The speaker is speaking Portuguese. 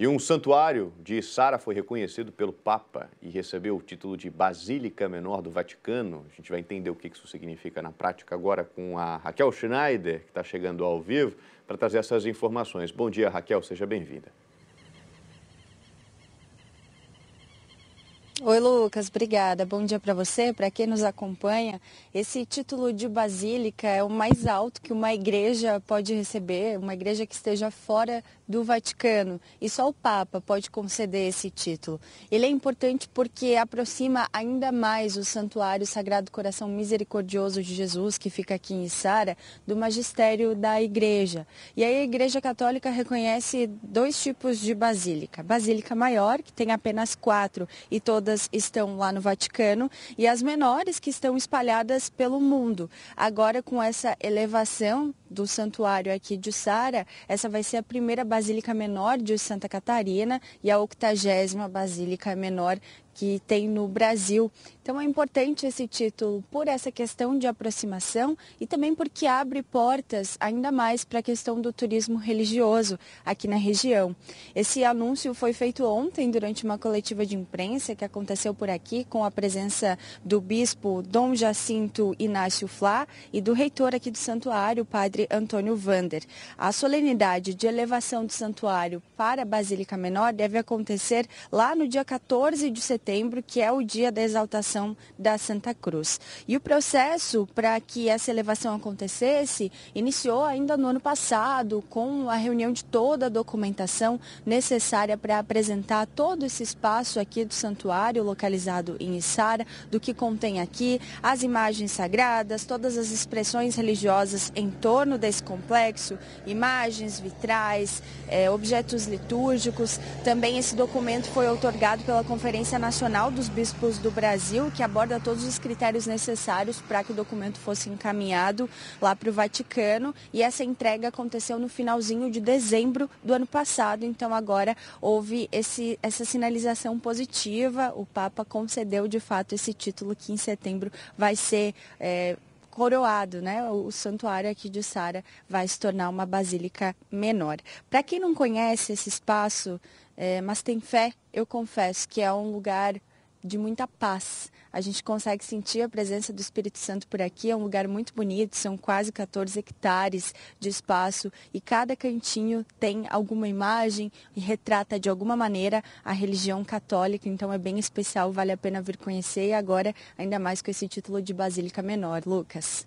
E um santuário de Sara foi reconhecido pelo Papa e recebeu o título de Basílica Menor do Vaticano. A gente vai entender o que isso significa na prática agora com a Raquel Schneider, que está chegando ao vivo, para trazer essas informações. Bom dia, Raquel, seja bem-vinda. Oi, Lucas, obrigada. Bom dia para você, para quem nos acompanha. Esse título de basílica é o mais alto que uma igreja pode receber, uma igreja que esteja fora do Vaticano. E só o Papa pode conceder esse título. Ele é importante porque aproxima ainda mais o Santuário Sagrado Coração Misericordioso de Jesus, que fica aqui em Sara, do magistério da igreja. E aí a Igreja Católica reconhece dois tipos de basílica: basílica maior, que tem apenas quatro e toda todas estão lá no Vaticano e as menores que estão espalhadas pelo mundo. Agora, com essa elevação do santuário aqui de Sara, essa vai ser a primeira basílica menor de Santa Catarina e a octagésima basílica menor que tem no Brasil. Então é importante esse título por essa questão de aproximação e também porque abre portas ainda mais para a questão do turismo religioso aqui na região. Esse anúncio foi feito ontem durante uma coletiva de imprensa que aconteceu por aqui com a presença do bispo Dom Jacinto Inácio Flá e do reitor aqui do santuário, o padre Padre Antônio Vander. A solenidade de elevação do santuário para a Basílica Menor deve acontecer lá no dia 14 de setembro, que é o dia da exaltação da Santa Cruz. E o processo para que essa elevação acontecesse iniciou ainda no ano passado, com a reunião de toda a documentação necessária para apresentar todo esse espaço aqui do santuário, localizado em Issara, do que contém aqui, as imagens sagradas, todas as expressões religiosas em torno desse complexo imagens, vitrais, é, objetos litúrgicos. Também esse documento foi otorgado pela Conferência Nacional dos Bispos do Brasil, que aborda todos os critérios necessários para que o documento fosse encaminhado lá para o Vaticano. E essa entrega aconteceu no finalzinho de dezembro do ano passado. Então agora houve esse, essa sinalização positiva. O Papa concedeu de fato esse título que em setembro vai ser. É, coroado, né? O santuário aqui de Sara vai se tornar uma basílica menor. Para quem não conhece esse espaço, é, mas tem fé, eu confesso que é um lugar de muita paz. A gente consegue sentir a presença do Espírito Santo por aqui. É um lugar muito bonito, são quase 14 hectares de espaço e cada cantinho tem alguma imagem e retrata de alguma maneira a religião católica. Então é bem especial, vale a pena vir conhecer e agora ainda mais com esse título de Basílica Menor. Lucas.